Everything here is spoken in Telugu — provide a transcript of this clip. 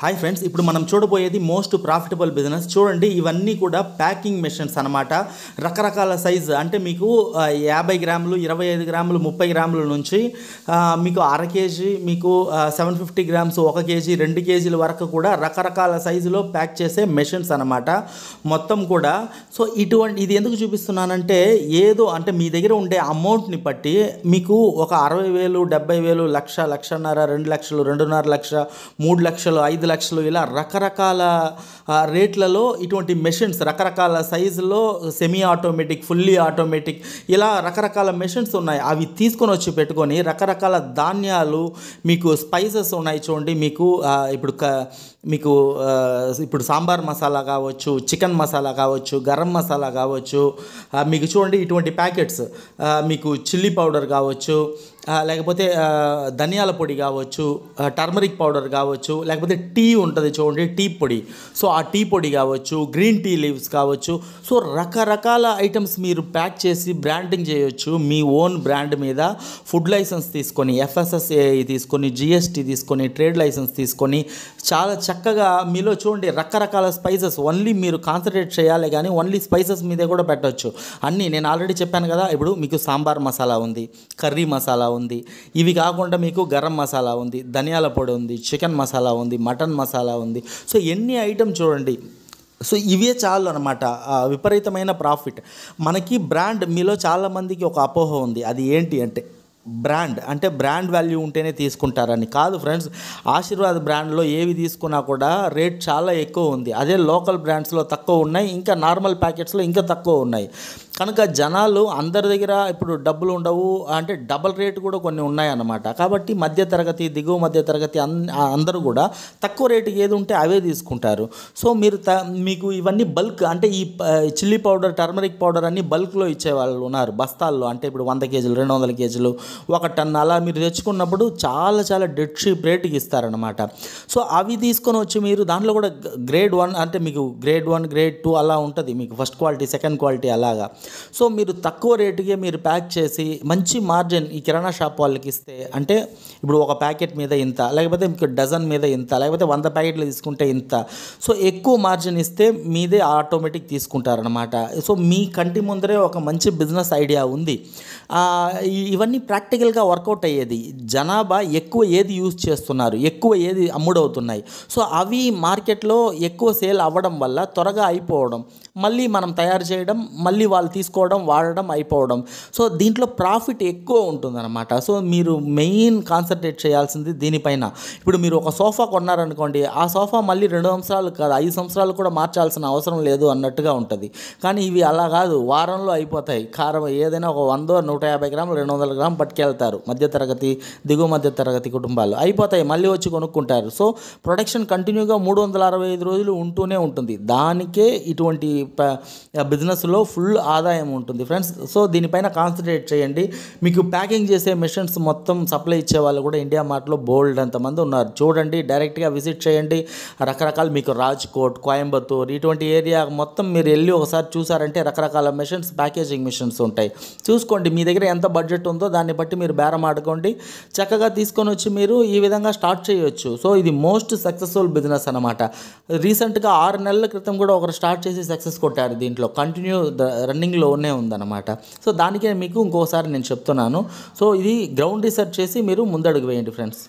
హాయ్ ఫ్రెండ్స్ ఇప్పుడు మనం చూడబోయేది మోస్ట్ ప్రాఫిటబుల్ బిజినెస్ చూడండి ఇవన్నీ కూడా ప్యాకింగ్ మెషిన్స్ అనమాట రకరకాల సైజు అంటే మీకు యాభై గ్రాములు ఇరవై ఐదు గ్రాములు ముప్పై గ్రాముల నుంచి మీకు అర కేజీ మీకు సెవెన్ ఫిఫ్టీ గ్రామ్స్ ఒక కేజీ రెండు కేజీల వరకు కూడా రకరకాల సైజులో ప్యాక్ చేసే మెషిన్స్ అనమాట మొత్తం కూడా సో ఇటువంటి ఇది ఎందుకు చూపిస్తున్నానంటే ఏదో అంటే మీ దగ్గర ఉండే అమౌంట్ని బట్టి మీకు ఒక అరవై వేలు డెబ్బై వేలు లక్ష లక్షన్నర రెండు లక్షలు రెండున్నర లక్ష మూడు లక్షలు ఐదు నాలుగు లక్షలు ఇలా రకరకాల రేట్లలో ఇటువంటి మెషిన్స్ రకరకాల సైజులో సెమీ ఆటోమేటిక్ ఫుల్లీ ఆటోమేటిక్ ఇలా రకరకాల మెషిన్స్ ఉన్నాయి అవి తీసుకొని వచ్చి పెట్టుకొని రకరకాల ధాన్యాలు మీకు స్పైసెస్ ఉన్నాయి చూడండి మీకు ఇప్పుడు క మీకు ఇప్పుడు సాంబార్ మసాలా కావచ్చు చికెన్ మసాలా కావచ్చు గరం మసాలా కావచ్చు మీకు చూడండి ఇటువంటి ప్యాకెట్స్ మీకు చిల్లీ పౌడర్ కావచ్చు లేకపోతే ధనియాల పొడి కావచ్చు టర్మరిక్ పౌడర్ కావచ్చు లేకపోతే టీ ఉంటుంది చూడండి టీ పొడి సో ఆ టీ పొడి కావచ్చు గ్రీన్ టీ లీవ్స్ కావచ్చు సో రకరకాల ఐటమ్స్ మీరు ప్యాక్ చేసి బ్రాండింగ్ చేయొచ్చు మీ ఓన్ బ్రాండ్ మీద ఫుడ్ లైసెన్స్ తీసుకొని ఎఫ్ఎస్ఎస్ఏఐ తీసుకొని జిఎస్టీ తీసుకొని ట్రేడ్ లైసెన్స్ తీసుకొని చాలా చక్కగా మీలో చూడండి రకరకాల స్పైసెస్ ఓన్లీ మీరు కాన్సన్ట్రేట్ చేయాలి కానీ ఓన్లీ స్పైసెస్ మీదే కూడా పెట్టవచ్చు అన్నీ నేను ఆల్రెడీ చెప్పాను కదా ఇప్పుడు మీకు సాంబార్ మసాలా ఉంది కర్రీ మసాలా ఉంది ఇవి కాకుండా మీకు గరం మసాలా ఉంది ధనియాల పొడి ఉంది చికెన్ మసాలా ఉంది మటన్ మసాలా ఉంది సో ఎన్ని ఐటమ్ చూడండి సో ఇవే చాలు అనమాట విపరీతమైన ప్రాఫిట్ మనకి బ్రాండ్ మీలో చాలామందికి ఒక అపోహ ఉంది అది ఏంటి అంటే బ్రాండ్ అంటే బ్రాండ్ వాల్యూ ఉంటేనే తీసుకుంటారని కాదు ఫ్రెండ్స్ ఆశీర్వాద్ బ్రాండ్లో ఏవి తీసుకున్నా కూడా రేట్ చాలా ఎక్కువ ఉంది అదే లోకల్ బ్రాండ్స్లో తక్కువ ఉన్నాయి ఇంకా నార్మల్ ప్యాకెట్స్లో ఇంకా తక్కువ ఉన్నాయి కనుక జనాలు అందరి దగ్గర ఇప్పుడు డబ్బులు ఉండవు అంటే డబల్ రేట్ కూడా కొన్ని ఉన్నాయన్నమాట కాబట్టి మధ్యతరగతి దిగువ మధ్యతరగతి అందరూ కూడా తక్కువ రేటుకి ఏది ఉంటే అవే తీసుకుంటారు సో మీరు త మీకు ఇవన్నీ బల్క్ అంటే ఈ చిల్లీ పౌడర్ టర్మరిక్ పౌడర్ అన్ని బల్క్లో ఇచ్చే వాళ్ళు ఉన్నారు బస్తాల్లో అంటే ఇప్పుడు వంద కేజీలు రెండు వందల కేజీలు ఒక టన్ అలా మీరు తెచ్చుకున్నప్పుడు చాలా చాలా డెడ్ షీప్ రేటుకి ఇస్తారనమాట సో అవి తీసుకొని వచ్చి మీరు దాంట్లో కూడా గ్రేడ్ వన్ అంటే మీకు గ్రేడ్ వన్ గ్రేడ్ టూ అలా ఉంటుంది మీకు ఫస్ట్ క్వాలిటీ సెకండ్ క్వాలిటీ అలాగా సో మీరు తక్కువ రేటుకే మీరు ప్యాక్ చేసి మంచి మార్జిన్ ఈ కిరాణా షాప్ వాళ్ళకి ఇస్తే అంటే ఇప్పుడు ఒక ప్యాకెట్ మీద ఇంత లేకపోతే ఇంకో డజన్ మీద ఇంత లేకపోతే వంద ప్యాకెట్లు తీసుకుంటే ఇంత సో ఎక్కువ మార్జిన్ ఇస్తే మీదే ఆటోమేటిక్ తీసుకుంటారనమాట సో మీ కంటి ముందరే ఒక మంచి బిజినెస్ ఐడియా ఉంది ఇవన్నీ ప్రాక్టికల్గా వర్కౌట్ అయ్యేది జనాభా ఎక్కువ ఏది యూజ్ చేస్తున్నారు ఎక్కువ ఏది అమ్ముడవుతున్నాయి సో అవి మార్కెట్లో ఎక్కువ సేల్ అవ్వడం వల్ల త్వరగా అయిపోవడం మళ్ళీ మనం తయారు చేయడం మళ్ళీ వాళ్ళు తీసుకోవడం వాడడం అయిపోవడం సో దీంట్లో ప్రాఫిట్ ఎక్కువ ఉంటుందన్నమాట సో మీరు మెయిన్ కాన్సన్ట్రేట్ చేయాల్సింది దీనిపైన ఇప్పుడు మీరు ఒక సోఫా కొన్నారనుకోండి ఆ సోఫా మళ్ళీ రెండు సంవత్సరాలు కాదు ఐదు సంవత్సరాలు కూడా మార్చాల్సిన అవసరం లేదు అన్నట్టుగా ఉంటుంది కానీ ఇవి అలా కాదు వారంలో అయిపోతాయి కారం ఏదైనా ఒక వందో నూట యాభై గ్రాములు రెండు వందల గ్రాములు పట్టుకెళ్తారు మధ్యతరగతి దిగువ మధ్యతరగతి కుటుంబాలు అయిపోతాయి మళ్ళీ వచ్చి కొనుక్కుంటారు సో ప్రొడక్షన్ కంటిన్యూగా మూడు వందల అరవై ఐదు రోజులు ఉంటూనే ఉంటుంది దానికే ఇటువంటి బిజినెస్లో ఫుల్ ఆదాయం ఆదాయం ఉంటుంది ఫ్రెండ్స్ సో దీనిపైన కాన్సన్ట్రేట్ చేయండి మీకు ప్యాకింగ్ చేసే మిషన్స్ మొత్తం సప్లై ఇచ్చే వాళ్ళు కూడా ఇండియా మార్ట్లో బోల్డ్ అంతమంది ఉన్నారు చూడండి డైరెక్ట్గా విజిట్ చేయండి రకరకాల మీకు రాజ్కోట్ కోయంబత్తూర్ ఇటువంటి ఏరియా మొత్తం మీరు వెళ్ళి ఒకసారి చూసారంటే రకరకాల మిషన్స్ ప్యాకేజింగ్ మిషన్స్ ఉంటాయి చూసుకోండి మీ దగ్గర ఎంత బడ్జెట్ ఉందో దాన్ని బట్టి మీరు బేరం ఆడుకోండి చక్కగా తీసుకొని వచ్చి మీరు ఈ విధంగా స్టార్ట్ చేయొచ్చు సో ఇది మోస్ట్ సక్సెస్ఫుల్ బిజినెస్ అనమాట రీసెంట్గా ఆరు నెలల క్రితం కూడా ఒకరు స్టార్ట్ చేసి సక్సెస్ కొట్టారు దీంట్లో కంటిన్యూ రన్నింగ్ లోనే ఉందన్నమాట సో దానికే మీకు ఇంకోసారి నేను చెప్తున్నాను సో ఇది గ్రౌండ్ రీసెర్చ్ చేసి మీరు ముందడుగు వేయండి ఫ్రెండ్స్